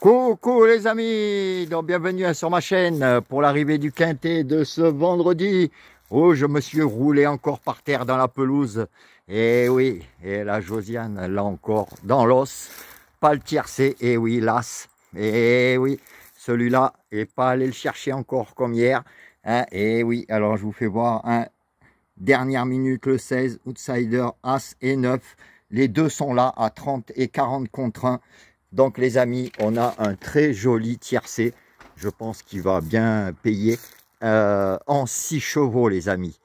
Coucou les amis, donc bienvenue sur ma chaîne pour l'arrivée du Quintet de ce vendredi. Oh, je me suis roulé encore par terre dans la pelouse. Et eh oui, et la Josiane, là encore, dans l'os. Pas le tiercé, et eh oui, l'as. Et eh oui, celui-là, est pas allé le chercher encore comme hier. et hein. oui, alors je vous fais voir, hein. dernière minute, le 16, outsider, as et 9. Les deux sont là à 30 et 40 contre 1. Donc les amis, on a un très joli tiercé, je pense qu'il va bien payer, euh, en 6 chevaux les amis.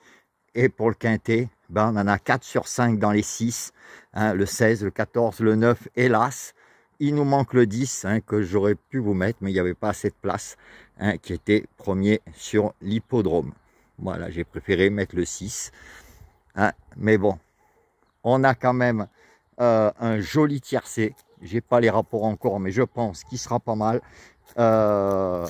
Et pour le quintet, ben, on en a 4 sur 5 dans les 6, hein, le 16, le 14, le 9, hélas. Il nous manque le 10 hein, que j'aurais pu vous mettre, mais il n'y avait pas assez de place, hein, qui était premier sur l'hippodrome. Voilà, j'ai préféré mettre le 6. mais bon, on a quand même euh, un joli tiercé j'ai pas les rapports encore, mais je pense qu'il sera pas mal. et euh,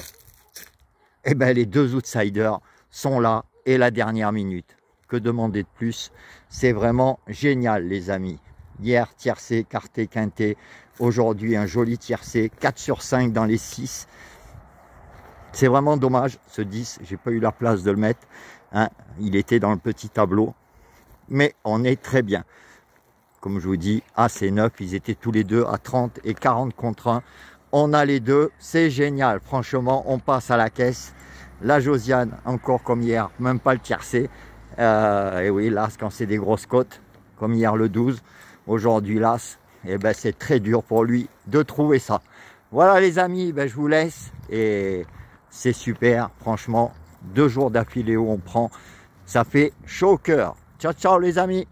eh ben les deux outsiders sont là et la dernière minute. Que demander de plus C'est vraiment génial, les amis. Hier, tiercé, quarté, quinté. Aujourd'hui, un joli tiercé. 4 sur 5 dans les 6. C'est vraiment dommage, ce 10. J'ai pas eu la place de le mettre. Hein. Il était dans le petit tableau. Mais on est très bien. Comme je vous dis, assez neuf, ils étaient tous les deux à 30 et 40 contre 1. On a les deux, c'est génial. Franchement, on passe à la caisse. La Josiane, encore comme hier, même pas le tiercé. Euh, et oui, l'As, quand c'est des grosses côtes, comme hier le 12, aujourd'hui l'As, et eh ben, c'est très dur pour lui de trouver ça. Voilà les amis, ben, je vous laisse. Et c'est super, franchement, deux jours d'affilée où on prend, ça fait chaud au cœur. Ciao, ciao les amis